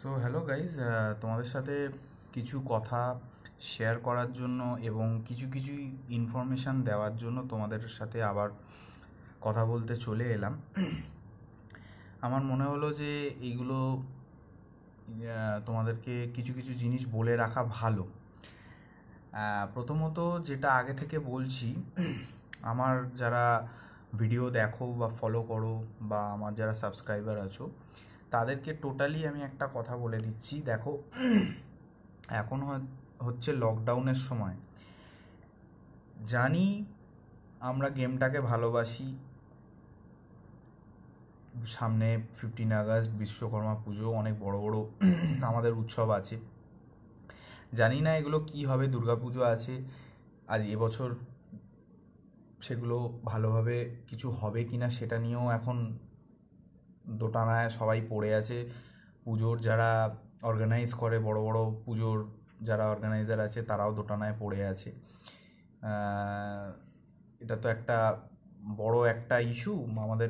so hello guys তোমাদের সাথে কিছু কথা শেয়ার করার জন্য এবং কিছু কিছু ইনফরমেশান দেওয়ার জন্য তোমাদের সাথে আবার কথা বলতে চলে এলাম আমার মনে হলো যে এইগুলো তোমাদেরকে কিছু কিছু জিনিস বলে রাখা ভালো প্রথমত যেটা আগে থেকে বলছি আমার যারা ভিডিও দেখো বা ফলো করো বা আমার যারা সাবস্ক্রাইবার আছো তাদেরকে টোটালি আমি একটা কথা বলে দিচ্ছি দেখো এখন হচ্ছে লকডাউনের সময় জানি আমরা গেমটাকে ভালোবাসি সামনে ফিফটিন আগস্ট বিশ্বকর্মা পুজো অনেক বড় বড় আমাদের উৎসব আছে জানি না এগুলো কি হবে দুর্গাপুজো আছে আজ এবছর সেগুলো ভালোভাবে কিছু হবে কি না সেটা নিয়েও এখন দোটানায় সবাই পড়ে আছে পুজোর যারা অর্গানাইজ করে বড় বড় পুজোর যারা অর্গানাইজার আছে তারাও দোটানায় পড়ে আছে এটা তো একটা বড় একটা ইস্যু আমাদের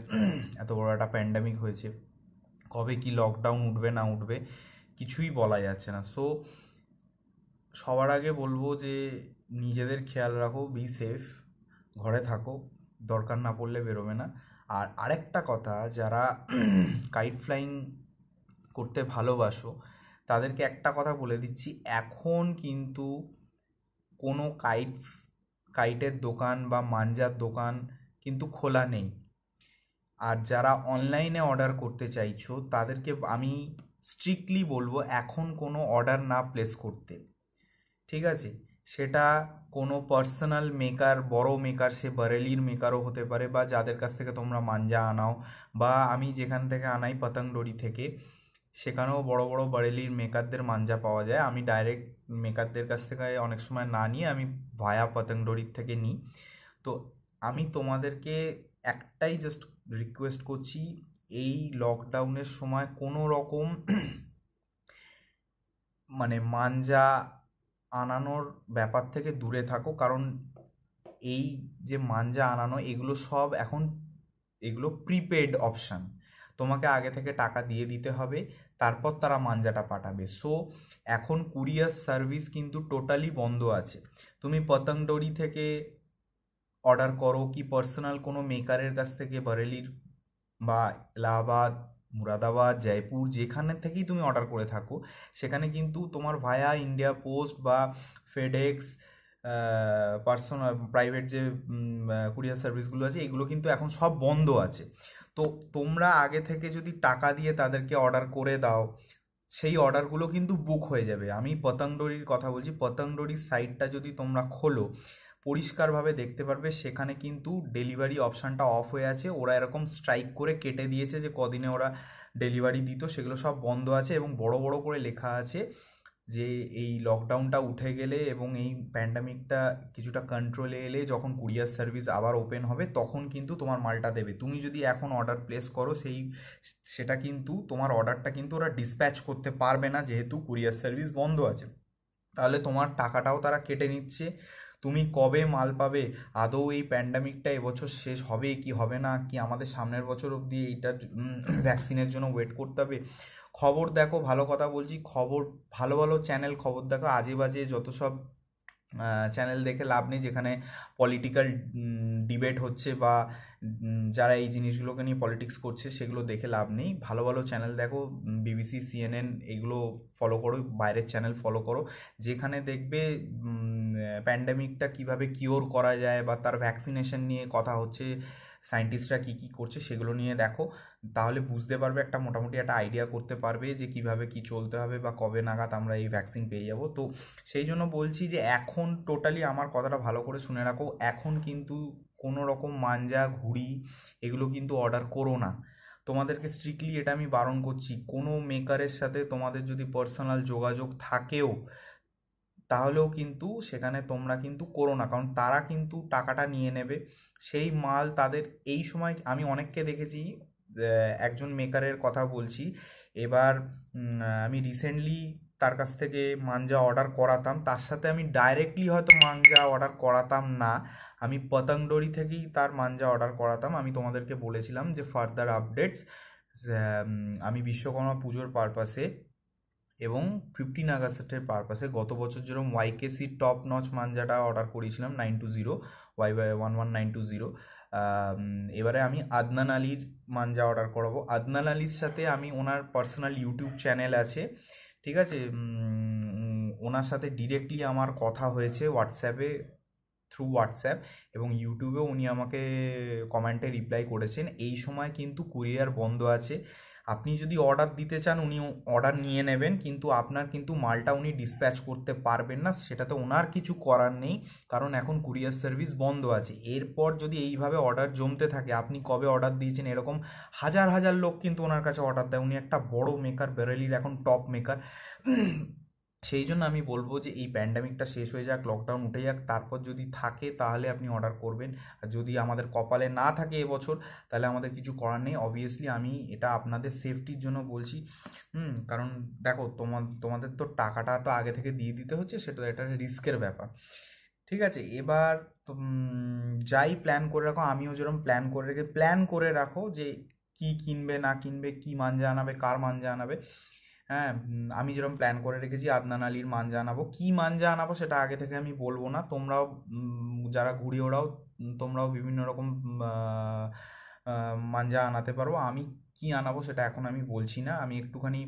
এত বড় একটা প্যান্ডামিক হয়েছে কবে কি লকডাউন উঠবে না উঠবে কিছুই বলা যাচ্ছে না সো সবার আগে বলবো যে নিজেদের খেয়াল রাখো বি সেফ ঘরে থাকো দরকার না পড়লে বেরোবে না আর আরেকটা কথা যারা কাইট ফ্লাইং করতে ভালোবাসো তাদেরকে একটা কথা বলে দিচ্ছি এখন কিন্তু কোনো কাইট কাইটের দোকান বা মাঞ্জার দোকান কিন্তু খোলা নেই আর যারা অনলাইনে অর্ডার করতে চাইছো তাদেরকে আমি স্ট্রিক্টলি বলবো এখন কোনো অর্ডার না প্লেস করতে ঠিক আছে সেটা কোনো পার্সোনাল মেকার বড় মেকার সে বারেলির মেকারও হতে পারে বা যাদের কাছ থেকে তোমরা মাঞ্জা আনাও বা আমি যেখান থেকে আনাই পতং ডরি থেকে সেখানেও বড় বড় বারেলির মেকারদের মাঞ্জা পাওয়া যায় আমি ডাইরেক্ট মেকারদের কাছ থেকে অনেক সময় না নিয়ে আমি ভায়া পতং ডরির থেকে নিই তো আমি তোমাদেরকে একটাই জাস্ট রিকোয়েস্ট করছি এই লকডাউনের সময় কোনো রকম মানে মাঞ্জা আনানোর ব্যাপার থেকে দূরে থাকো কারণ এই যে মাঞ্জা আনানো এগুলো সব এখন এগুলো প্রিপেড অপশান তোমাকে আগে থেকে টাকা দিয়ে দিতে হবে তারপর তারা মাঞ্জাটা পাঠাবে সো এখন কুরিয়ার সার্ভিস কিন্তু টোটালি বন্ধ আছে তুমি পতঙ্গডরি থেকে অর্ডার করো কি পার্সোনাল কোনো মেকারের কাছ থেকে বারেলির বা এলাহাবাদ মুরাদাবাদ জয়পুর যেখানে থেকেই তুমি অর্ডার করে থাকো সেখানে কিন্তু তোমার ভায়া ইন্ডিয়া পোস্ট বা ফেডেক্স পার্সোনাল প্রাইভেট যে কুরিয়ার সার্ভিসগুলো আছে এগুলো কিন্তু এখন সব বন্ধ আছে তো তোমরা আগে থেকে যদি টাকা দিয়ে তাদেরকে অর্ডার করে দাও সেই অর্ডারগুলো কিন্তু বুক হয়ে যাবে আমি পতঙ্গডরির কথা বলছি পতঙ্গডরির সাইটটা যদি তোমরা খোলো পরিষ্কারভাবে দেখতে পারবে সেখানে কিন্তু ডেলিভারি অপশানটা অফ হয়ে আছে ওরা এরকম স্ট্রাইক করে কেটে দিয়েছে যে কদিনে ওরা ডেলিভারি দিত সেগুলো সব বন্ধ আছে এবং বড় বড় করে লেখা আছে যে এই লকডাউনটা উঠে গেলে এবং এই প্যান্ডামিকটা কিছুটা কন্ট্রোলে এলে যখন কুরিয়ার সার্ভিস আবার ওপেন হবে তখন কিন্তু তোমার মালটা দেবে তুমি যদি এখন অর্ডার প্লেস করো সেই সেটা কিন্তু তোমার অর্ডারটা কিন্তু ওরা ডিসপ্যাচ করতে পারবে না যেহেতু কুরিয়ার সার্ভিস বন্ধ আছে তাহলে তোমার টাকাটাও তারা কেটে নিচ্ছে তুমি কবে মাল পাবে আদৌ এই প্যান্ডামিকটা এবছর শেষ হবে কি হবে না কি আমাদের সামনের বছর অবধি এইটার ভ্যাকসিনের জন্য ওয়েট করতে হবে খবর দেখো ভালো কথা বলছি খবর ভালো ভালো চ্যানেল খবর দেখো আজে বাজে যত সব চ্যানেল দেখে লাভ নেই যেখানে পলিটিক্যাল ডিবেট হচ্ছে বা যারা এই জিনিসগুলোকে নিয়ে পলিটিক্স করছে সেগুলো দেখে লাভ নেই ভালো ভালো চ্যানেল দেখো বিবিসি সিএনএন এগুলো ফলো করো বাইরের চ্যানেল ফলো করো যেখানে দেখবে প্যান্ডামিকটা কিভাবে কিওর করা যায় বা তার ভ্যাকসিনেশন নিয়ে কথা হচ্ছে সায়েন্টিস্টরা কী কী করছে সেগুলো নিয়ে দেখো তাহলে বুঝতে পারবে একটা মোটামুটি একটা আইডিয়া করতে পারবে যে কিভাবে কি চলতে হবে বা কবে নাগাদ আমরা এই ভ্যাকসিন পেয়ে যাব তো সেই জন্য বলছি যে এখন টোটালি আমার কথাটা ভালো করে শুনে রাখো এখন কিন্তু কোনো রকম মাঞ্জা ঘুড়ি এগুলো কিন্তু অর্ডার করো না তোমাদেরকে স্ট্রিক্টলি এটা আমি বারণ করছি কোনো মেকারের সাথে তোমাদের যদি পার্সোনাল যোগাযোগ থাকেও তাহলেও কিন্তু সেখানে তোমরা কিন্তু করো না কারণ তারা কিন্তু টাকাটা নিয়ে নেবে সেই মাল তাদের এই সময় আমি অনেককে দেখেছি একজন মেকারের কথা বলছি এবার আমি রিসেন্টলি তার কাছ থেকে মাঞ্জা অর্ডার করাতাম তার সাথে আমি ডাইরেক্টলি হয়তো মাঞ্জা অর্ডার করাতাম না আমি পতঙ্গডরি থেকেই তার মাঞ্জা অর্ডার করাতাম আমি তোমাদেরকে বলেছিলাম যে ফার্দার আপডেটস আমি বিশ্বকর্মা পুজোর পারপাসে এবং ফিফটিন আগস্টের পারপাসে গত বছর যেরকম ওয়াইকেসি টপ নচ মানজাটা অর্ডার করেছিলাম nine two zero Y by one one nine two zero এবারে আমি আদনান আলীর মাঞ্জা অর্ডার করাবো আদনান আলীর সাথে আমি ওনার পার্সোনাল ইউটিউব চ্যানেল আছে ঠিক আছে ওনার সাথে ডিরেক্টলি আমার কথা হয়েছে হোয়াটসঅ্যাপে থ্রু হোয়াটসঅ্যাপ এবং ইউটিউবেও উনি আমাকে কমেন্টে রিপ্লাই করেছেন এই সময় কিন্তু কুরিয়ার বন্ধ আছে আপনি যদি অর্ডার দিতে চান উনি অর্ডার নিয়ে নেবেন কিন্তু আপনার কিন্তু মালটা উনি ডিসপ্যাচ করতে পারবেন না সেটাতে ওনার কিছু করার নেই কারণ এখন কুরিয়ার সার্ভিস বন্ধ আছে এরপর যদি এইভাবে অর্ডার জমতে থাকে আপনি কবে অর্ডার দিয়েছেন এরকম হাজার হাজার লোক কিন্তু ওনার কাছে অর্ডার দেয় উনি একটা বড় মেকার বেরেলির এখন টপ মেকার সেই জন্য আমি বলবো যে এই প্যান্ডামিকটা শেষ হয়ে যাক লকডাউন উঠে যাক তারপর যদি থাকে তাহলে আপনি অর্ডার করবেন আর যদি আমাদের কপালে না থাকে এবছর তাহলে আমাদের কিছু করার নেই অবভিয়াসলি আমি এটা আপনাদের সেফটির জন্য বলছি হুম কারণ দেখো তোমার তোমাদের তো টাকাটা তো আগে থেকে দিয়ে দিতে হচ্ছে সেটা একটা রিস্কের ব্যাপার ঠিক আছে এবার যাই প্ল্যান করে রাখো আমিও যেরকম প্ল্যান করে রেখে প্ল্যান করে রাখো যে কি কিনবে না কিনবে কি মান আনাবে কার মান আনাবে হ্যাঁ আমি যেরকম প্ল্যান করে রেখেছি আদনান আলীর মাঞ্জা আনাবো কী মাঞ্জা আনাবো সেটা আগে থেকে আমি বলবো না তোমরাও যারা ঘুড়ি ওরাও তোমরাও বিভিন্ন রকম মাঞ্জা আনাতে পারো আমি কি আনাবো সেটা এখন আমি বলছি না আমি একটুখানি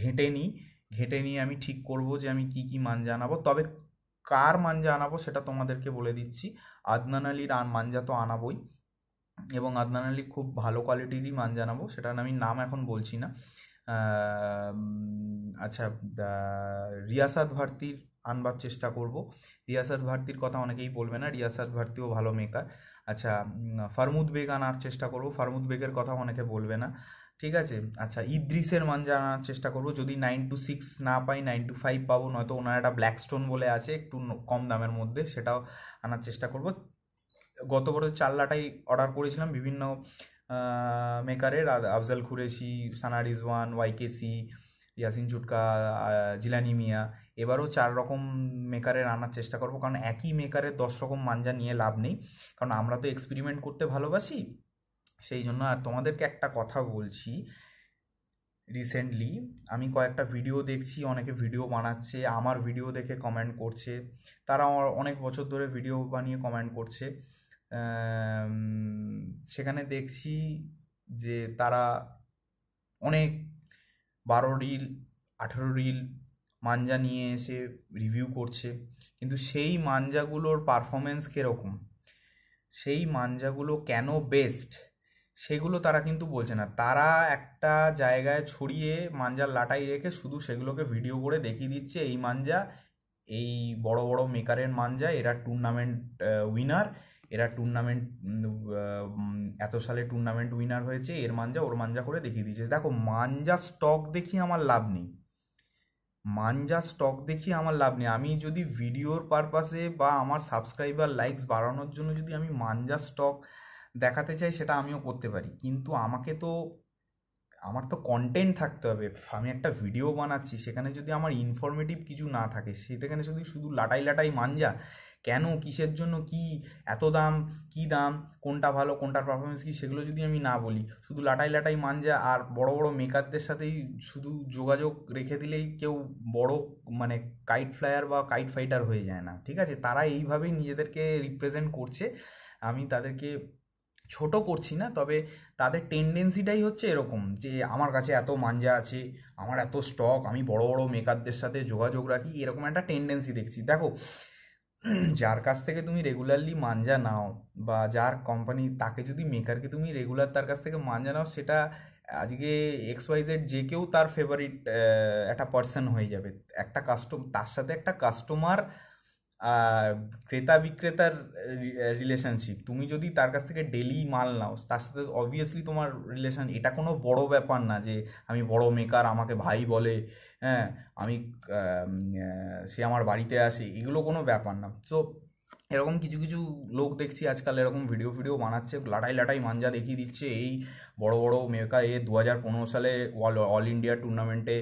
ঘেঁটে নিই ঘেঁটে নিয়ে আমি ঠিক করব যে আমি কি কি মাঞ্জা আনাবো তবে কার মাঞ্জা আনাবো সেটা তোমাদেরকে বলে দিচ্ছি আদনান আলীর মাঞ্জা তো আনাবোই এবং আদনান আলী খুব ভালো কোয়ালিটিরই মাঞ্জা আনাবো সেটার আমি নাম এখন বলছি না আচ্ছা রিয়াসাদ ভারতীর আনবার চেষ্টা করব রিয়াসাদ ভারতীর কথা অনেকেই বলবে না রিয়াসাদ ভারতীও ভালো মেকার আচ্ছা ফারমুদ বেগ আনার চেষ্টা করব ফারমুদ বেগের কথা অনেকে বলবে না ঠিক আছে আচ্ছা ইদ্রিসের মানজা আনার চেষ্টা করব যদি নাইন টু সিক্স না পাই নাইন টু ফাইভ পাবো নয়তো ওনার একটা ব্ল্যাকস্টোন বলে আছে একটু কম দামের মধ্যে সেটাও আনার চেষ্টা করব গত বছর চাল্লাটাই অর্ডার করেছিলাম বিভিন্ন মেকারের আফজাল খুরেশি সানা রিজওয়ান ওয়াইকেসি ইয়াসিন চুটকা জিলানি মিয়া এবারও চার রকম মেকারের আনার চেষ্টা করব কারণ একই মেকারের দশ রকম মাঞ্জা নিয়ে লাভ নেই কারণ আমরা তো এক্সপেরিমেন্ট করতে ভালোবাসি সেই জন্য আর তোমাদেরকে একটা কথা বলছি রিসেন্টলি আমি কয়েকটা ভিডিও দেখছি অনেকে ভিডিও বানাচ্ছে আমার ভিডিও দেখে কমেন্ট করছে তারা অনেক বছর ধরে ভিডিও বানিয়ে কমেন্ট করছে সেখানে দেখছি যে তারা অনেক বারো রিল আঠেরো রিল মাঞ্জা নিয়ে এসে রিভিউ করছে কিন্তু সেই মাঞ্জাগুলোর পারফরমেন্স কীরকম সেই মাঞ্জাগুলো কেন বেস্ট সেগুলো তারা কিন্তু বলছে না তারা একটা জায়গায় ছড়িয়ে মাঞ্জার লাটাই রেখে শুধু সেগুলোকে ভিডিও করে দেখিয়ে দিচ্ছে এই মাঞ্জা এই বড় বড় মেকারের মাঞ্জা এরা টুর্নামেন্ট উইনার এরা টুর্নামেন্ট এত সালে টুর্নামেন্ট উইনার হয়েছে এর মাঞ্জা ওর মাঞ্জা করে দেখিয়ে দিয়েছে দেখো মাঞ্জা স্টক দেখি আমার লাভ নেই মাঞ্জা স্টক দেখি আমার লাভ নেই আমি যদি ভিডিওর পারপাসে বা আমার সাবস্ক্রাইবার লাইকস বাড়ানোর জন্য যদি আমি মাঞ্জা স্টক দেখাতে চাই সেটা আমিও করতে পারি কিন্তু আমাকে তো আমার তো কন্টেন্ট থাকতে হবে আমি একটা ভিডিও বানাচ্ছি সেখানে যদি আমার ইনফরমেটিভ কিছু না থাকে সেখানে শুধু শুধু লাটাই লাটাই মাঞ্জা কেন কিসের জন্য কি এত দাম কি দাম কোনটা ভালো কোনটার পারফরমেন্স কি সেগুলো যদি আমি না বলি শুধু লাটাই লাটাই মানজা আর বড় বড় মেকারদের সাথেই শুধু যোগাযোগ রেখে দিলেই কেউ বড় মানে কাইট ফ্লায়ার বা কাইট ফাইটার হয়ে যায় না ঠিক আছে তারা এইভাবেই নিজেদেরকে রিপ্রেজেন্ট করছে আমি তাদেরকে ছোট করছি না তবে তাদের টেন্ডেন্সিটাই হচ্ছে এরকম যে আমার কাছে এত মাঞ্জা আছে আমার এত স্টক আমি বড় বড় মেকারদের সাথে যোগাযোগ রাখি এরকম একটা টেন্ডেন্সি দেখছি দেখো যার কাছ থেকে তুমি রেগুলারলি মাঞ্জা নাও বা যার কোম্পানি তাকে যদি মেকারকে তুমি রেগুলার তার কাছ থেকে মাঞ্জা নাও সেটা আজকে এক্স ওয়াই জেড যে কেউ তার ফেভারিট একটা পার্সন হয়ে যাবে একটা কাস্টম তার সাথে একটা কাস্টমার ক্রেতা বিক্রেতার রিলেশনশিপ তুমি যদি তার কাছ থেকে ডেলি মাল নাও তার সাথে অবভিয়াসলি তোমার রিলেশন এটা কোনো বড় ব্যাপার না যে আমি বড় মেকার আমাকে ভাই বলে হ্যাঁ আমি সে আমার বাড়িতে আসে এগুলো কোনো ব্যাপার না তো এরকম কিছু কিছু লোক দেখছি আজকাল এরকম ভিডিও ফিডিও বানাচ্ছে লাটাই লাটাই মাঞ্জা দেখিয়ে দিচ্ছে এই বড় বড় মেকা এ দু হাজার পনেরো সালে অল অল ইন্ডিয়া টুর্নামেন্টে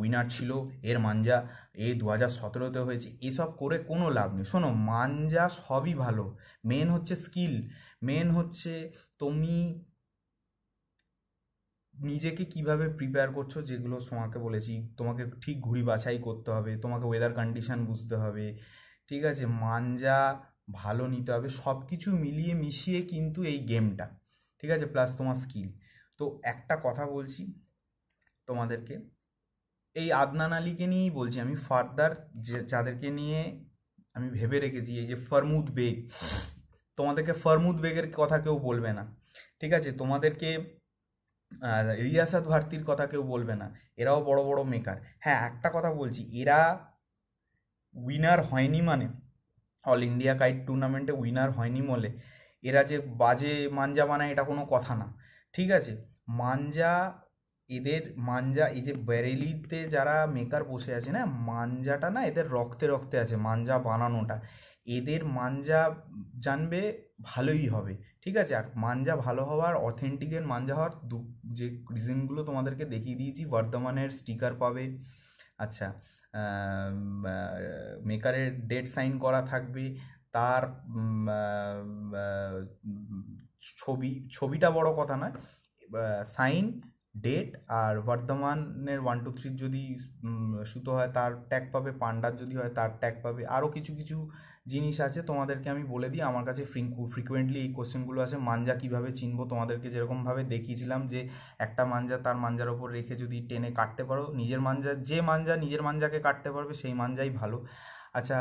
উইনার ছিল এর মাঞ্জা এই দু হাজার সতেরোতে হয়েছে এসব করে কোনো লাভ নেই শোনো মানজা সবই ভালো মেন হচ্ছে স্কিল মেন হচ্ছে তুমি নিজেকে কিভাবে প্রিপেয়ার করছো যেগুলো তোমাকে বলেছি তোমাকে ঠিক ঘুড়ি বাছাই করতে হবে তোমাকে ওয়েদার কন্ডিশন বুঝতে হবে ঠিক আছে মানজা ভালো নিতে হবে সব কিছু মিলিয়ে মিশিয়ে কিন্তু এই গেমটা ঠিক আছে প্লাস তোমার স্কিল তো একটা কথা বলছি তোমাদেরকে এই আদনান আলীকে নিয়েই বলছি আমি ফার্দার যে যাদেরকে নিয়ে আমি ভেবে রেখেছি এই যে ফরমুদ বেগ তোমাদেরকে ফরমুদ বেগের কথা কেউ বলবে না ঠিক আছে তোমাদেরকে রিয়াসাত ভারতীর কথা কেউ বলবে না এরাও বড় বড় মেকার হ্যাঁ একটা কথা বলছি এরা উইনার হয়নি মানে অল ইন্ডিয়া কাইট টুর্নামেন্টে উইনার হয়নি বলে এরা যে বাজে মানজা বানায় এটা কোনো কথা না ঠিক আছে মানজা এদের মাঞ্জা এই যে ব্যারেলিতে যারা মেকার বসে আছে না মাঞ্জাটা না এদের রক্তে রক্তে আছে মাঞ্জা বানানোটা এদের মাঞ্জা জানবে ভালোই হবে ঠিক আছে আর মাঞ্জা ভালো হওয়ার অথেন্টিকের মাঞ্জা হওয়ার দু যে রিজনগুলো তোমাদেরকে দেখিয়ে দিয়েছি বর্ধমানের স্টিকার পাবে আচ্ছা মেকারের ডেট সাইন করা থাকবে তার ছবি ছবিটা বড় কথা নয় সাইন ডেট আর বর্ধমানের ওয়ান টু থ্রির যদি সুতো হয় তার ট্যাগ পাবে পান্ডার যদি হয় তার ট্যাগ পাবে আরও কিছু কিছু জিনিস আছে তোমাদেরকে আমি বলে দিই আমার কাছে ফ্রিকুয়েন্টলি এই কোশ্চেনগুলো আছে মাঞ্জা কিভাবে চিনবো তোমাদেরকে যেরকমভাবে দেখিয়েছিলাম যে একটা মাঞ্জা তার মাঞ্জার ওপর রেখে যদি টেনে কাটতে পারো নিজের মাঞ্জা যে মাঞ্জা নিজের মাঞ্জাকে কাটতে পারবে সেই মাঞ্জাই ভালো আচ্ছা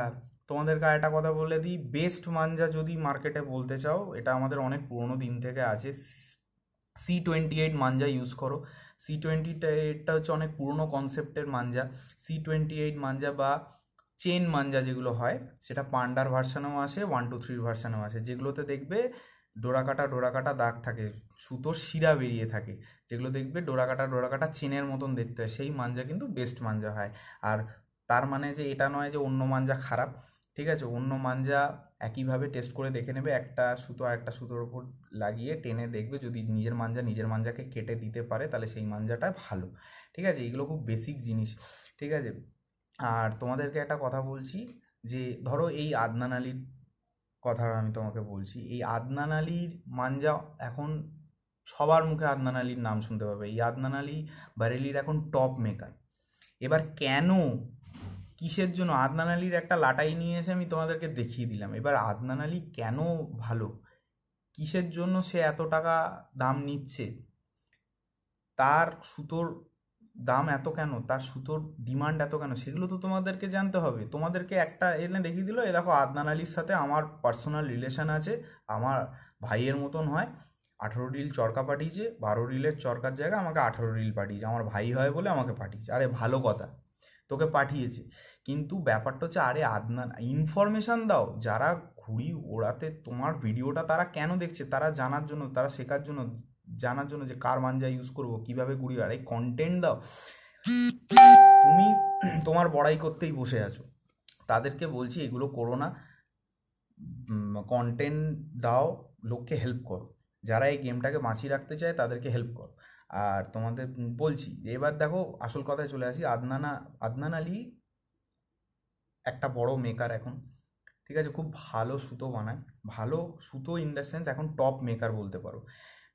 তোমাদেরকে একটা কথা বলে দিই বেস্ট মাঞ্জা যদি মার্কেটে বলতে চাও এটা আমাদের অনেক পুরনো দিন থেকে আছে সি টোয়েন্টি এইট মাঞ্জা ইউজ করো সি টোয়েন্টি এইটটা হচ্ছে অনেক পুরনো কনসেপ্টের মাঞ্জা সি টোয়েন্টি এইট মাঞ্জা বা চেন মাঞ্জা যেগুলো হয় সেটা পান্ডার ভার্সানেও আসে ওয়ান টু থ্রির ভার্সানেও আসে যেগুলোতে দেখবে ডোরাকাটা ডোরাকাটা দাগ থাকে সুতোর শিরা বেরিয়ে থাকে যেগুলো দেখবে ডোরাকাটা ডোরাকাটা চেনের মতন দেখতে হয় সেই মাঞ্জা কিন্তু বেস্ট মাঞ্জা হয় আর তার মানে যে এটা নয় যে অন্য মাঞ্জা খারাপ ঠিক আছে অন্য মাঞ্জা একইভাবে টেস্ট করে দেখে নেবে একটা সুতো আর একটা সুতোর ওপর লাগিয়ে টেনে দেখবে যদি নিজের মাঞ্জা নিজের মাঞ্জাকে কেটে দিতে পারে তাহলে সেই মাঞ্জাটা ভালো ঠিক আছে এগুলো খুব বেসিক জিনিস ঠিক আছে আর তোমাদেরকে একটা কথা বলছি যে ধরো এই আদনান আলীর কথা আমি তোমাকে বলছি এই আদনান আলীর মাঞ্জা এখন সবার মুখে আদনান আলীর নাম শুনতে পাবে এই আদনান আলী বারেলির এখন টপ মেকার এবার কেন কিসের জন্য আদনান আলীর একটা লাটাই নিয়ে এসে আমি তোমাদেরকে দেখিয়ে দিলাম এবার আদনান আলী কেন ভালো কিসের জন্য সে এত টাকা দাম নিচ্ছে তার সুতোর দাম এত কেন তার সুতোর ডিমান্ড এত কেন সেগুলো তো তোমাদেরকে জানতে হবে তোমাদেরকে একটা এনে দেখিয়ে দিল এ দেখো আদনান আলীর সাথে আমার পার্সোনাল রিলেশন আছে আমার ভাইয়ের মতন হয় আঠেরো রিল চরকা পাঠিয়েছে বারো রিলের চরকার জায়গায় আমাকে আঠারো রিল পাঠিয়েছে আমার ভাই হয় বলে আমাকে পাঠিয়েছে আরে ভালো কথা তোকে পাঠিয়েছে কিন্তু ব্যাপারটা হচ্ছে আরে আদনান ইনফরমেশান দাও যারা ঘুড়ি ওড়াতে তোমার ভিডিওটা তারা কেন দেখছে তারা জানার জন্য তারা শেখার জন্য জানার জন্য যে কার মাঞ্জা ইউজ করবো কীভাবে ঘুড়ি এই কন্টেন্ট দাও তুমি তোমার বড়াই করতেই বসে আছো তাদেরকে বলছি এগুলো করো না কন্টেন্ট দাও লোককে হেল্প করো যারা এই গেমটাকে বাঁচিয়ে রাখতে চায় তাদেরকে হেল্প করো আর তোমাদের বলছি এবার দেখো আসল কথায় চলে আসি আদনানা আদনান আলী একটা বড় মেকার এখন ঠিক আছে খুব ভালো সুতো বানায় ভালো সুতো ইন দ্য সেন্স এখন টপ মেকার বলতে পারো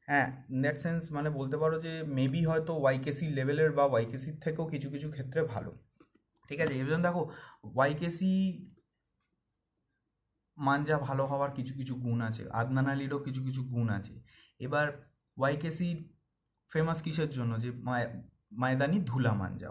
হ্যাঁ ইন দ্যাট সেন্স মানে বলতে পারো যে মেবি হয়তো ওয়াইকেসি লেভেলের বা ওয়াইকেসির থেকেও কিছু কিছু ক্ষেত্রে ভালো ঠিক আছে এবার দেখো ওয়াইকেসি মানজা ভালো হওয়ার কিছু কিছু গুণ আছে আদনান আলীরও কিছু কিছু গুণ আছে এবার ওয়াইকেসি ফেমাস কিসের জন্য যে মায়দানি ধুলা মাঞ্জা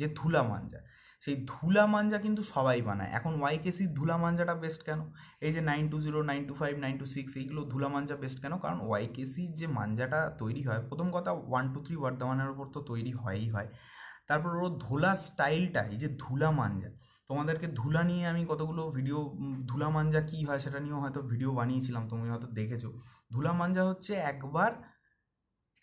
যে ধুলা মাঞ্জা সেই ধুলা মাঞ্জা কিন্তু সবাই বানায় এখন ওয়াইকেসি ধুলা মাঞ্জাটা বেস্ট কেন এই যে nine two zero nine two five nine two six এইগুলো ধুলা মাঞ্জা বেস্ট কেন কারণ ওয়াইকেসির যে মাঞ্জাটা তৈরি হয় প্রথম কথা ওয়ান টু থ্রি বর্ধমানের ওপর তো তৈরি হয়ই হয় তারপর ওর ধুলার স্টাইলটা এই যে ধুলা মাঞ্জা তোমাদেরকে ধুলা নিয়ে আমি কতগুলো ভিডিও ধুলা মাঞ্জা কী হয় সেটা নিয়েও হয়তো ভিডিও বানিয়েছিলাম তুমি হয়তো দেখেছো ধুলা মাঞ্জা হচ্ছে একবার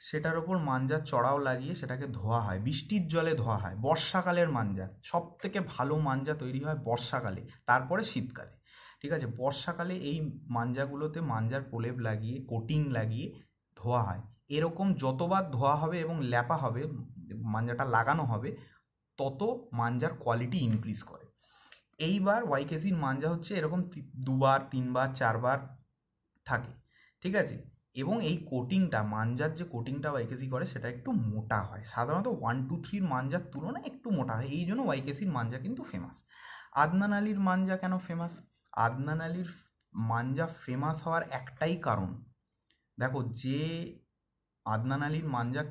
সেটার ওপর মাঞ্জার চড়াও লাগিয়ে সেটাকে ধোয়া হয় বৃষ্টির জলে ধোয়া হয় বর্ষাকালের মাঞ্জা সব থেকে ভালো মাঞ্জা তৈরি হয় বর্ষাকালে তারপরে শীতকালে ঠিক আছে বর্ষাকালে এই মাঞ্জাগুলোতে মাঞ্জার প্রলেপ লাগিয়ে কোটিং লাগিয়ে ধোয়া হয় এরকম যতবার ধোয়া হবে এবং ল্যাপা হবে মাঞ্জাটা লাগানো হবে তত মাঞ্জার কোয়ালিটি ইনক্রিজ করে এইবার ওয়াইকেসির মাঞ্জা হচ্ছে এরকম দুবার তিনবার চারবার থাকে ঠিক আছে এবং এই কোটিংটা মাঞ্জার যে কোটিংটা ওয়াইকেসি করে সেটা একটু মোটা হয় সাধারণত ওয়ান টু থ্রির মাঞ্জার তুলনায় একটু মোটা হয় এই জন্য ওয়াইকেসির মাঞ্জা কিন্তু ফেমাস আদনান আলীর মাঞ্জা কেন ফেমাস আদনান আলীর মাঞ্জা ফেমাস হওয়ার একটাই কারণ দেখো যে আদনান আলীর মাঞ্জা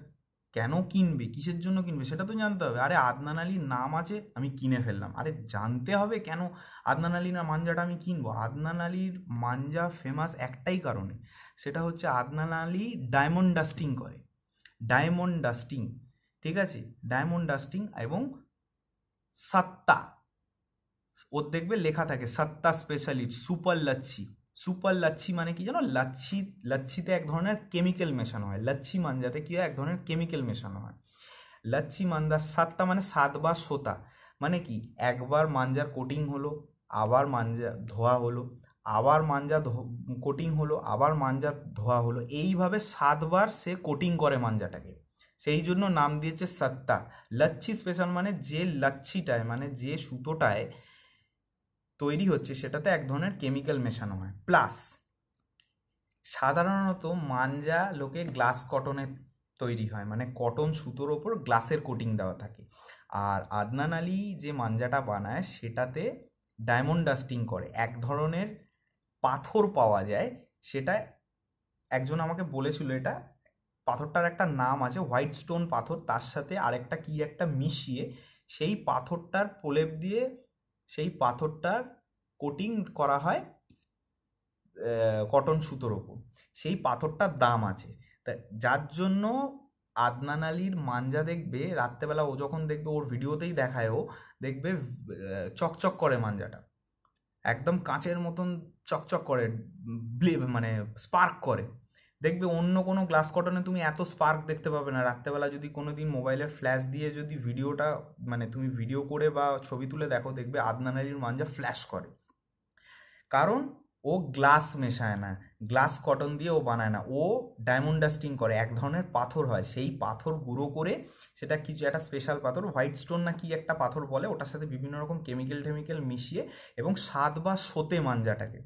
কেন কিনবে কিসের জন্য কিনবে সেটা তো জানতে হবে আরে আদনান আলীর নাম আছে আমি কিনে ফেললাম আরে জানতে হবে কেন আদনান আলী না মাঞ্জাটা আমি কিনবো আদনান আলীর মাঞ্জা ফেমাস একটাই কারণে সেটা হচ্ছে আদনান আলী ডায়মন্ড ডাস্টিং করে ডায়মন্ড ডাস্টিং ঠিক আছে ডায়মন্ড ডাস্টিং এবং সাত্তা ওর দেখবে লেখা থাকে সত্তা স্পেশালিস্ট সুপার লাচ্ছি সুপার লাচ্ছি মানে কি জানো লাচ্ছি লাচ্ছিতে এক ধরনের কেমিক্যাল মেশানো হয় লাচ্ছি মাঞ্জাতে কি হয় এক ধরনের কেমিক্যাল মেশানো হয় লাচ্ছি মান্দার সাতটা মানে সাতবার সোতা মানে কি একবার মাঞ্জার কোটিং হলো আবার মাঞ্জা ধোয়া হলো আবার মাঞ্জা কোটিং হলো আবার মাঞ্জা ধোয়া হলো এইভাবে সাতবার সে কোটিং করে মাঞ্জাটাকে সেই জন্য নাম দিয়েছে সত্তা লাচ্ছি স্পেশাল মানে যে লাচ্ছিটায় মানে যে সুতোটায় তৈরি হচ্ছে সেটাতে এক ধরনের কেমিক্যাল মেশানো হয় প্লাস সাধারণত মাঞ্জা লোকে গ্লাস কটনের তৈরি হয় মানে কটন সুতোর ওপর গ্লাসের কোটিং দেওয়া থাকে আর আদনান আলী যে মাঞ্জাটা বানায় সেটাতে ডায়মন্ড ডাস্টিং করে এক ধরনের পাথর পাওয়া যায় সেটা একজন আমাকে বলেছিল এটা পাথরটার একটা নাম আছে হোয়াইট স্টোন পাথর তার সাথে আরেকটা কি একটা মিশিয়ে সেই পাথরটার প্রলেপ দিয়ে সেই পাথরটার কোটিং করা হয় কটন সুতোর ওপর সেই পাথরটার দাম আছে তা যার জন্য আদনান আলীর মানজা দেখবে রাত্রেবেলা ও যখন দেখবে ওর ভিডিওতেই দেখায় ও দেখবে চকচক করে মাঞ্জাটা একদম কাঁচের মতন চকচক করে মানে স্পার্ক করে দেখবে অন্য কোনো গ্লাস কটনে তুমি এত স্পার্ক দেখতে পাবে না রাত্রেবেলা যদি কোনো দিন মোবাইলের ফ্ল্যাশ দিয়ে যদি ভিডিওটা মানে তুমি ভিডিও করে বা ছবি তুলে দেখো দেখবে আদনান আলীর মাঞ্জা ফ্ল্যাশ করে কারণ ও গ্লাস মেশায় না গ্লাস কটন দিয়ে ও বানায় না ও ডায়মন্ড ডাস্টিং করে এক ধরনের পাথর হয় সেই পাথর গুঁড়ো করে সেটা কিছু একটা স্পেশাল পাথর হোয়াইট স্টোন না কি একটা পাথর বলে ওটার সাথে বিভিন্ন রকম কেমিক্যাল টেমিক্যাল মিশিয়ে এবং সাত বা সোতে মাঞ্জাটাকে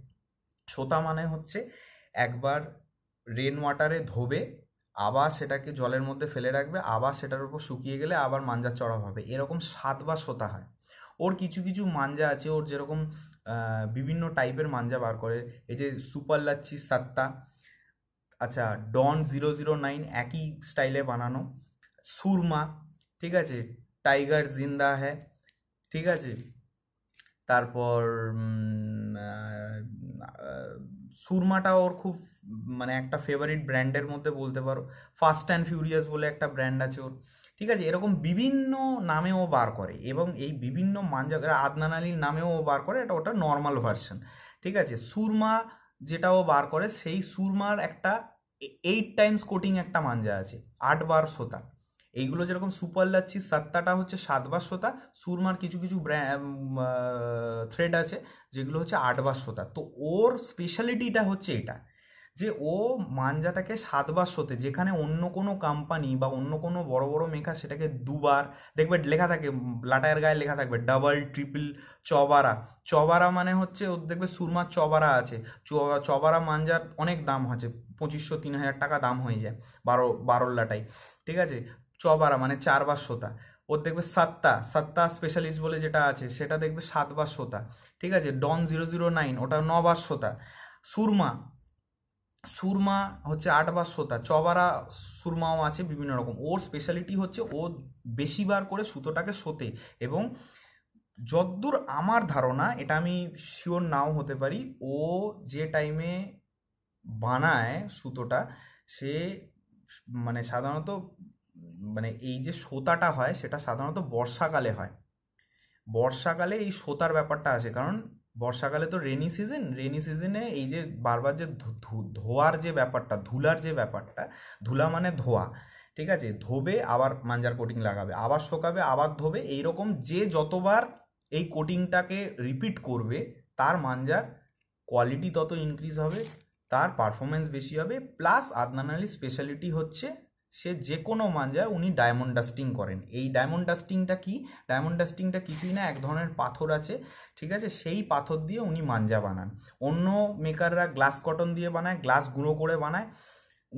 সোতা মানে হচ্ছে একবার রেন ওয়াটারে ধোবে আবার সেটাকে জলের মধ্যে ফেলে রাখবে আবার সেটার উপর শুকিয়ে গেলে আবার মাঞ্জা চড়া হবে এরকম সাতবার শোতা হয় ওর কিছু কিছু মাঞ্জা আছে ওর যেরকম বিভিন্ন টাইপের মাঞ্জা বার করে এই যে সুপার লাচ্ছি সাত্তা আচ্ছা ডন জিরো জিরো নাইন একই স্টাইলে বানানো সুরমা ঠিক আছে টাইগার জিন্দা হ্যাঁ ঠিক আছে তারপর সুরমাটা ওর খুব মানে একটা ফেভারিট ব্র্যান্ডের মধ্যে বলতে পারো ফাস্ট অ্যান্ড ফিউরিয়াস বলে একটা ব্র্যান্ড আছে ওর ঠিক আছে এরকম বিভিন্ন নামে ও বার করে এবং এই বিভিন্ন মানজাগরা আদনান আলীর নামেও ও বার করে এটা ওটা নর্মাল ভার্সন ঠিক আছে সুরমা যেটা ও বার করে সেই সুরমার একটা এইট টাইমস কোটিং একটা মাঞ্জা আছে আটবার সোতা এইগুলো যেরকম সুপার লাচ্ছি সাত্তাটা হচ্ছে সাত শ্রোতা সুরমার কিছু কিছু থ্রেড আছে যেগুলো হচ্ছে আট শ্রোতা তো ওর স্পেশালিটিটা হচ্ছে এটা যে ও মাঞ্জাটাকে সাতবার শোতে যেখানে অন্য কোনো কোম্পানি বা অন্য কোনো বড় বড় মেখা সেটাকে দুবার দেখবে লেখা থাকে লাটায়ের গায়ে লেখা থাকবে ডাবল ট্রিপল চবারা চবারা মানে হচ্ছে ওর দেখবে সুরমার চবারা আছে চবারা মাঞ্জার অনেক দাম আছে পঁচিশশো তিন হাজার টাকা দাম হয়ে যায় বারো বারোল্লাটাই ঠিক আছে চবারা মানে চারবার সোতা ওর দেখবে সাত্তা সাত্তা স্পেশালিস্ট বলে যেটা আছে সেটা দেখবে সাতবার সোতা ঠিক আছে ডন জিরো জিরো নাইন ওটা নবার সোতা সুরমা সুরমা হচ্ছে আটবার সোতা চবারা সুরমাও আছে বিভিন্ন রকম ওর স্পেশালিটি হচ্ছে ও বেশিবার করে সুতোটাকে সোতে এবং যদ্দূর আমার ধারণা এটা আমি শিওর নাও হতে পারি ও যে টাইমে বানায় সুতোটা সে মানে সাধারণত মানে এই যে সোতাটা হয় সেটা সাধারণত বর্ষাকালে হয় বর্ষাকালে এই সোতার ব্যাপারটা আসে কারণ বর্ষাকালে তো রেনি সিজন রেনি সিজনে এই যে বারবার যে ধোয়ার যে ব্যাপারটা ধুলার যে ব্যাপারটা ধুলা মানে ধোয়া ঠিক আছে ধোবে আবার মাঞ্জার কোটিং লাগাবে আবার শোকাবে আবার ধোবে এইরকম যে যতবার এই কোটিংটাকে রিপিট করবে তার মাঞ্জার কোয়ালিটি তত ইনক্রিজ হবে তার পারফরমেন্স বেশি হবে প্লাস আদনান আলী স্পেশালিটি হচ্ছে সে যে কোনো মাঞ্জা উনি ডায়মন্ড ডাস্টিং করেন এই ডায়মন্ড ডাস্টিংটা কি ডায়মন্ড ডাস্টিংটা কিছুই না এক ধরনের পাথর আছে ঠিক আছে সেই পাথর দিয়ে উনি মাঞ্জা বানান অন্য মেকাররা গ্লাস কটন দিয়ে বানায় গ্লাস গুঁড়ো করে বানায়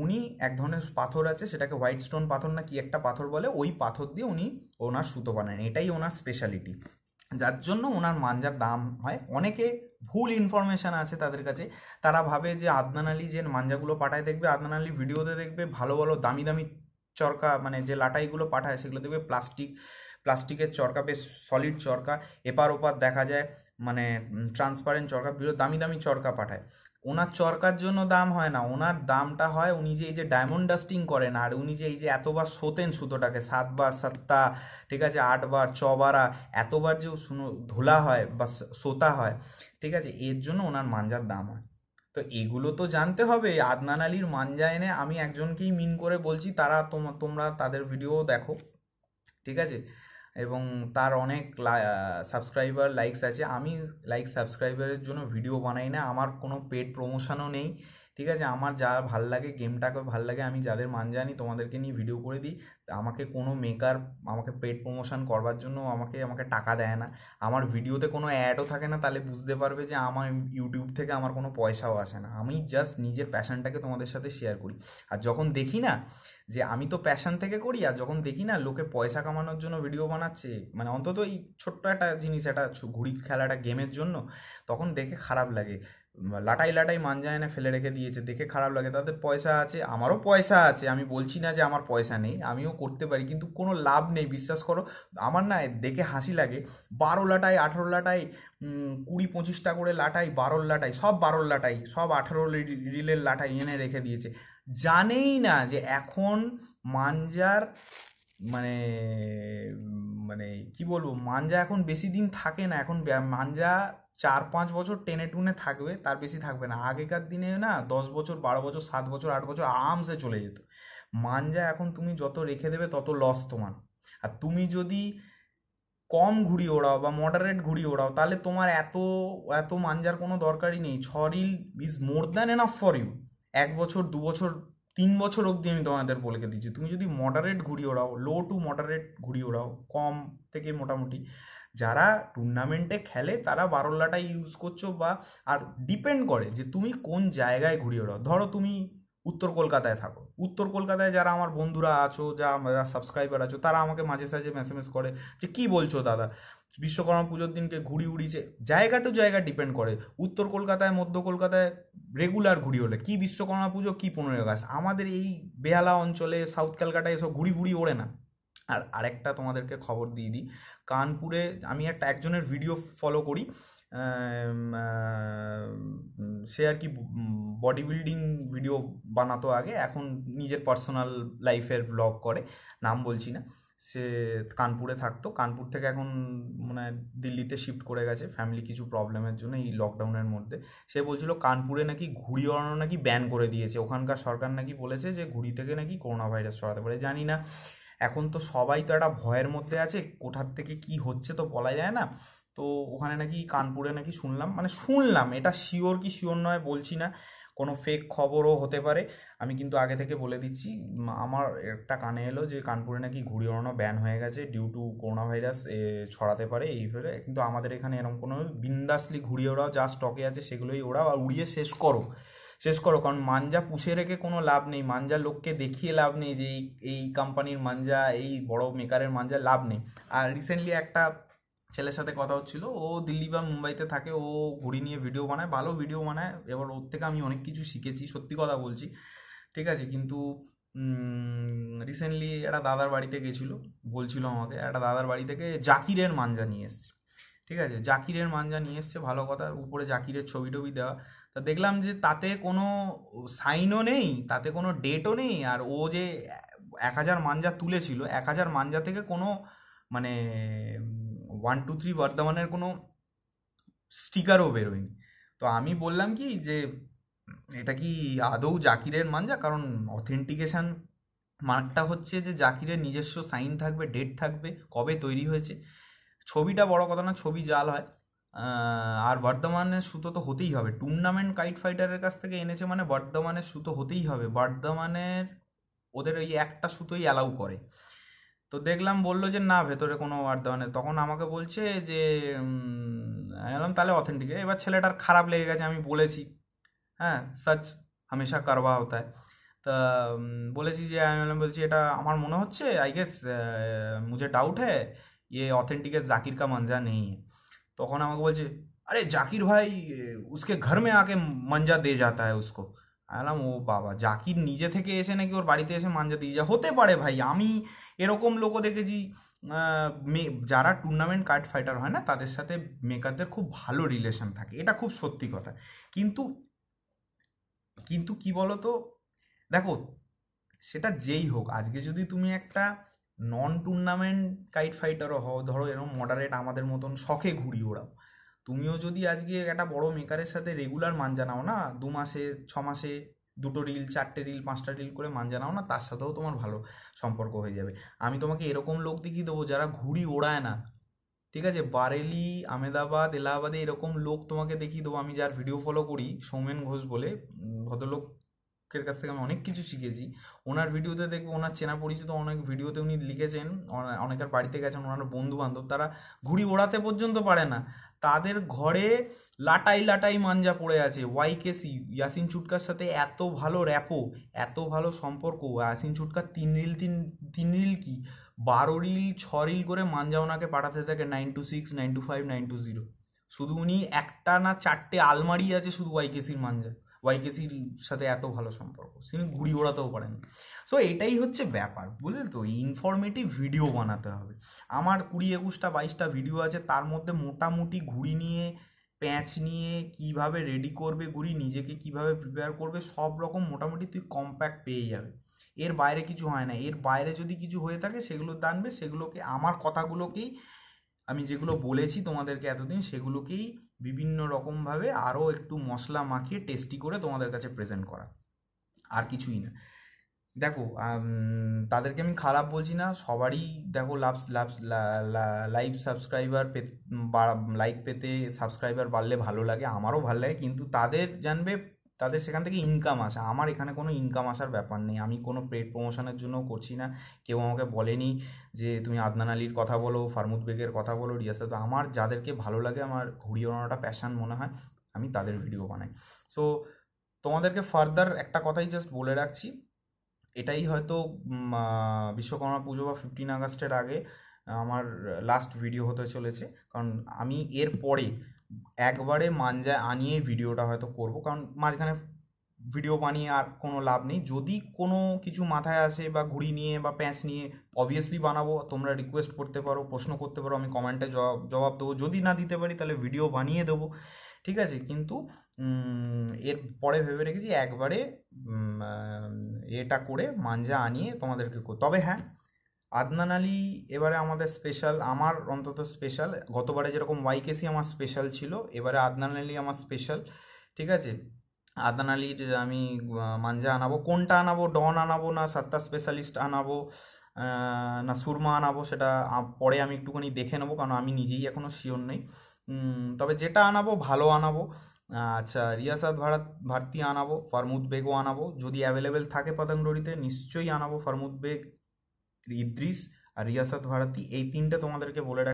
উনি এক ধরনের পাথর আছে সেটাকে হোয়াইট স্টোন পাথর না কি একটা পাথর বলে ওই পাথর দিয়ে উনি ওনার সুতো বানান এটাই ওনার স্পেশালিটি যার জন্য ওনার মাঞ্জার দাম হয় অনেকে ভুল ইনফরমেশান আছে তাদের কাছে তারা ভাবে যে আদনান আলী যে মাঞ্জাগুলো পাঠায় দেখবে আদনান আলী ভিডিওতে দেখবে ভালো ভালো দামি দামি চরকা মানে যে লাটাইগুলো পাঠায় সেগুলো দেখবে প্লাস্টিক প্লাস্টিকের চরকা বেশ সলিড চরকা এপার ওপার দেখা যায় মানে ট্রান্সপারেন্ট চরকা বিরো দামি দামি চরকা পাঠায় ওনার চরকার জন্য দাম হয় না ওনার দামটা হয় উনি যে এই যে ডায়মন্ড ডাস্টিং করেন আর উনি যে এই যে এতবার শোতেন সুতোটাকে সাতবার সাতটা ঠিক আছে আটবার চবারা এতবার যে ধোলা হয় বা সোতা হয় ঠিক আছে এর জন্য ওনার মাঞ্জার দাম হয় তো এগুলো তো জানতে হবে আদনান আলীর মাঞ্জা এনে আমি একজনকেই মিন করে বলছি তারা তোমরা তাদের ভিডিও দেখো ঠিক আছে এবং তার অনেক সাবস্ক্রাইবার লাইকস আছে আমি লাইক সাবস্ক্রাইবারের জন্য ভিডিও বানাই না আমার কোনো পেড প্রমোশনও নেই ঠিক আছে আমার যা ভাল লাগে গেমটাকে ভাল লাগে আমি যাদের মান জানি তোমাদেরকে নিয়ে ভিডিও করে দিই আমাকে কোনো মেকার আমাকে পেড প্রমোশন করবার জন্য আমাকে আমাকে টাকা দেয় না আমার ভিডিওতে কোনো অ্যাডও থাকে না তাহলে বুঝতে পারবে যে আমার ইউটিউব থেকে আমার কোনো পয়সাও আসে না আমি জাস্ট নিজের প্যাশনটাকে তোমাদের সাথে শেয়ার করি আর যখন দেখি না যে আমি তো প্যাশন থেকে করি আর যখন দেখি না লোকে পয়সা কামানোর জন্য ভিডিও বানাচ্ছে মানে অন্তত এই ছোট্ট একটা জিনিস একটা ঘুড়ি খেলাটা গেমের জন্য তখন দেখে খারাপ লাগে লাটাই লাটাই মাঞ্জা এনে ফেলে রেখে দিয়েছে দেখে খারাপ লাগে তাদের পয়সা আছে আমারও পয়সা আছে আমি বলছি না যে আমার পয়সা নেই আমিও করতে পারি কিন্তু কোনো লাভ নেই বিশ্বাস করো আমার না দেখে হাসি লাগে বারো লাটাই আঠেরো লাটাই কুড়ি পঁচিশটা করে লাটাই বারোর লাটাই সব বারোর লাটাই সব আঠেরো রিলের লাটাই এনে রেখে দিয়েছে জানেই না যে এখন মাঞ্জার মানে মানে কি বলবো মাঞ্জা এখন বেশি দিন থাকে না এখন মাঞ্জা চার পাঁচ বছর টেনে টুনে থাকবে তার বেশি থাকবে না আগেকার দিনে না দশ বছর বারো বছর সাত বছর আট বছর আরামসে চলে যেত মাঞ্জা এখন তুমি যত রেখে দেবে তত লস তোমার আর তুমি যদি কম ঘুড়ি ওড়াও বা মডারেট ঘুড়ি ওড়াও তাহলে তোমার এত এত মাঞ্জার কোনো দরকারই নেই ছ reel is more than enough for you এক বছর দু বছর তিন বছর অবধি আমি তোমাদের বলে দিচ্ছি তুমি যদি মডারেট ঘুরি ওড়াও লো টু মডারেট ঘুরি ওড়াও কম থেকে মোটামুটি যারা টুর্নামেন্টে খেলে তারা বারোল্লাটা ইউজ করছো বা আর ডিপেন্ড করে যে তুমি কোন জায়গায় ঘুরি ওড়াও ধরো তুমি উত্তর কলকাতায় থাকো উত্তর কলকাতায় যারা আমার বন্ধুরা আছো যা সাবস্ক্রাইবার আছো তারা আমাকে মাঝে সাঝে মেসেমেস করে যে কী বলছো দাদা বিশ্বকর্মা পুজোর দিনকে ঘুড়ি উড়িয়েছে জায়গা টু জায়গা ডিপেন্ড করে উত্তর কলকাতায় মধ্য কলকাতায় রেগুলার ঘুড়ি ওড়ে কি বিশ্বকর্মা পুজো কি পনেরো আগস্ট আমাদের এই বেহালা অঞ্চলে সাউথ ক্যালকাটায় এসব ঘুড়ি ঘুড়ি ওড়ে না আর আরেকটা তোমাদেরকে খবর দিয়ে দিই কানপুরে আমি একটা একজনের ভিডিও ফলো করি সে আর কি বডি বিল্ডিং ভিডিও বানাতো আগে এখন নিজের পার্সোনাল লাইফের ব্লগ করে নাম বলছি না সে কানপুরে থাকতো কানপুর থেকে এখন মানে দিল্লিতে শিফট করে গেছে ফ্যামিলি কিছু প্রবলেমের জন্য এই লকডাউনের মধ্যে সে বলছিল কানপুরে নাকি ঘুড়ি ওড়ানো নাকি ব্যান করে দিয়েছে ওখানকার সরকার নাকি বলেছে যে ঘুড়ি থেকে নাকি করোনা ভাইরাস ছড়াতে পারে জানি না এখন তো সবাই তো একটা ভয়ের মধ্যে আছে কোথার থেকে কি হচ্ছে তো বলা যায় না তো ওখানে নাকি কানপুরে নাকি শুনলাম মানে শুনলাম এটা শিওর কি শিওর নয় বলছি না কোনো ফেক খবরও হতে পারে আমি কিন্তু আগে থেকে বলে দিচ্ছি আমার একটা কানে এলো যে কানপুরে নাকি ঘুড়ি ওড়ানো ব্যান হয়ে গেছে ডিউ টু করোনা ভাইরাস ছড়াতে পারে এইভাবে কিন্তু আমাদের এখানে এরকম কোনো বিন্দাসলি ঘুড়ি ওড়াও যা স্টকে আছে সেগুলোই ওড়াও আর উড়িয়ে শেষ করো শেষ করো কারণ মাঞ্জা পুষে রেখে কোনো লাভ নেই মাঞ্জা লোককে দেখিয়ে লাভ নেই যে এই এই কোম্পানির মাঞ্জা এই বড় মেকারের মাঞ্জা লাভ নেই আর রিসেন্টলি একটা ছেলের সাথে কথা হচ্ছিল ও দিল্লি বা মুম্বাইতে থাকে ও ঘুড়ি নিয়ে ভিডিও বানায় ভালো ভিডিও বানায় এবার ওর থেকে আমি অনেক কিছু শিখেছি সত্যি কথা বলছি ঠিক আছে কিন্তু রিসেন্টলি একটা দাদার বাড়িতে গেছিলো বলছিল আমাকে একটা দাদার বাড়ি থেকে জাকিরের মাঞ্জা নিয়ে এসছে ঠিক আছে জাকিরের মাঞ্জা নিয়ে এসছে ভালো কথা উপরে জাকিরের ছবি টবি দেওয়া তা দেখলাম যে তাতে কোনো সাইনও নেই তাতে কোনো ডেটও নেই আর ও যে এক হাজার মাঞ্জা তুলেছিল এক হাজার মাঞ্জা থেকে কোনো মানে ওয়ান টু থ্রি বর্ধমানের কোনো স্টিকারও বেরোয়নি তো আমি বললাম কি যে এটা কি আদৌ জাকিরের মানজা কারণ অথেন্টিকেশান মার্কটা হচ্ছে যে জাকিরের নিজস্ব সাইন থাকবে ডেট থাকবে কবে তৈরি হয়েছে ছবিটা বড় কথা না ছবি জাল হয় আর বর্ধমানের সুতো তো হতেই হবে টুর্নামেন্ট কাইট ফাইটারের কাছ থেকে এনেছে মানে বর্ধমানের সুতো হতেই হবে বর্ধমানের ওদের ওই একটা সুতোই অ্যালাউ করে তো দেখলাম বললো যে না ভেতরে কোনো ওয়ার্ড দوانه তখন আমাকে বলছে যে আয়লাম তালে অথেন্টিক এবা ছেলেটার খারাপ লেগে গেছে আমি বলেছি হ্যাঁ सच हमेशा करवा होता है तो বলেছি যে আয়লাম বলেছি এটা আমার মনে হচ্ছে আই গেস मुझे डाउट है ये ऑथेंटिक है जाकिर का मनजा नहीं है तबन আমাকে বলছে আরে জাকির ভাই उसके घर में आके मनजा दे जाता है उसको আয়লাম वो बाबा জাকির নিজে থেকে এসে নাকি ওর বাড়িতে এসে মনজা দিয়ে যা হতে পারে ভাই আমি এরকম লোকও দেখেছি মে যারা টুর্নামেন্ট কার্ড ফাইটার হয় না তাদের সাথে মেকারদের খুব ভালো রিলেশন থাকে এটা খুব সত্যি কথা কিন্তু কিন্তু কি বলতো দেখো সেটা যেই হোক আজকে যদি তুমি একটা নন টুর্নামেন্ট কাইট ফাইটারও হও ধরো এরকম মডারেট আমাদের মতন শখে ঘুরি ওরাও তুমিও যদি আজকে একটা বড় মেকারের সাথে রেগুলার মান জানাও না দু মাসে ছ মাসে দুটো রিল চারটে রিল পাঁচটা রিল করে মান জানাও না তার সাথেও তোমার ভালো সম্পর্ক হয়ে যাবে আমি তোমাকে এরকম লোক দেখিয়ে দেবো যারা ঘুড়ি ওড়ায় না ঠিক আছে বারেলি আমেদাবাদ এলাহাবাদে এরকম লোক তোমাকে দেখিয়ে দেবো আমি যার ভিডিও ফলো করি সৌমেন ঘোষ বলে ভদ্রলোক কাছ থেকে আমি অনেক কিছু শিখেছি ওনার ভিডিওতে দেখবো ওনার চেনা পরিচিত অনেক ভিডিওতে উনি লিখেছেন অনেকের বাড়িতে গেছেন ওনার বন্ধু বান্ধব তারা ঘুড়ি ওড়াতে পর্যন্ত পারে না তাদের ঘরে লাটাই লাটাই মাঞ্জা পড়ে আছে ওয়াইকেসি ইয়াসিন চুটকার সাথে এত ভালো র্যাপো এত ভালো সম্পর্ক ইয়াসিন চুটকার তিন রিল তিন তিন রিল কি বারো রিল ছ রিল করে মাঞ্জা ওনাকে পাঠাতে থাকে nine two six nine two five nine two zero শুধু উনি একটা না চারটে আলমারি আছে শুধু ওয়াইকেসির মাঞ্জা ওয়াইকেসির সাথে এত ভালো সম্পর্ক তিনি ঘুড়ি ওড়াতেও পারেন সো এটাই হচ্ছে ব্যাপার বুঝলেন তো ইনফরমেটিভ ভিডিও বানাতে হবে আমার কুড়ি একুশটা বাইশটা ভিডিও আছে তার মধ্যে মোটামুটি ঘুড়ি নিয়ে প্যাঁচ নিয়ে কিভাবে রেডি করবে ঘুড়ি নিজেকে কিভাবে প্রিপেয়ার করবে সব রকম মোটামুটি তুই কম্প্যাক্ট পেয়ে যাবে এর বাইরে কিছু হয় না এর বাইরে যদি কিছু হয়ে থাকে সেগুলো জানবে সেগুলোকে আমার কথাগুলোকেই আমি যেগুলো বলেছি তোমাদেরকে এতদিন সেগুলোকেই বিভিন্ন রকমভাবে আরও একটু মশলা মাখিয়ে টেস্টি করে তোমাদের কাছে প্রেজেন্ট করা আর কিছুই না দেখো তাদেরকে আমি খারাপ বলছি না সবারই দেখো লাভ লাভ লাইভ সাবস্ক্রাইবার পে লাইক পেতে সাবস্ক্রাইবার বাড়লে ভালো লাগে আমারও ভালো লাগে কিন্তু তাদের জানবে তাদের সেখান থেকে ইনকাম আসা আমার এখানে কোনো ইনকাম আসার ব্যাপার নেই আমি কোনো পেড প্রমোশনের জন্য করছি না কেউ আমাকে বলেনি যে তুমি আদনান আলীর কথা বলো ফারমুদ বেগের কথা বলো তো আমার যাদেরকে ভালো লাগে আমার ঘুরিয়ে ওড়ানোটা প্যাশান মনে হয় আমি তাদের ভিডিও বানাই সো তোমাদেরকে ফার্দার একটা কথাই জাস্ট বলে রাখছি এটাই হয়তো বিশ্বকর্মা পুজো বা ফিফটিন আগস্টের আগে আমার লাস্ট ভিডিও হতে চলেছে কারণ আমি এর পরে একবারে মানজা আনিয়ে ভিডিওটা হয়তো করব কারণ মাঝখানে ভিডিও বানিয়ে আর কোনো লাভ নেই যদি কোনো কিছু মাথায় আসে বা ঘুড়ি নিয়ে বা প্যাঁচ নিয়ে অবভিয়াসলি বানাবো তোমরা রিকোয়েস্ট করতে পারো প্রশ্ন করতে পারো আমি কমেন্টে জবাব দেবো যদি না দিতে পারি তাহলে ভিডিও বানিয়ে দেবো ঠিক আছে কিন্তু এর পরে ভেবে রেখেছি একবারে এটা করে মাঞ্জা আনিয়ে তোমাদেরকে তবে হ্যাঁ আদনান আলী এবারে আমাদের স্পেশাল আমার অন্তত স্পেশাল গতবারে যেরকম ওয়াইকেসি আমার স্পেশাল ছিল এবারে আদনান আলী আমার স্পেশাল ঠিক আছে আদনান আলীর আমি মাঞ্জা আনাবো কোনটা আনাবো ডন আনাবো না সাতটা স্পেশালিস্ট আনাবো না সুরমা আনাবো সেটা পরে আমি একটুখানি দেখে নেবো কারণ আমি নিজেই এখনও শিওর নেই তবে যেটা আনাবো ভালো আনাবো আচ্ছা রিয়াসাত ভারত ভারতী আনাবো ফারমুদ বেগও আনাবো যদি অ্যাভেলেবেল থাকে পতঙ্গড়িতে নিশ্চয়ই আনাবো ফারমুদ বেগ ইদ্রিস আর রিয়াসাত ভারতী এই তিনটা তোমাদেরকে বলে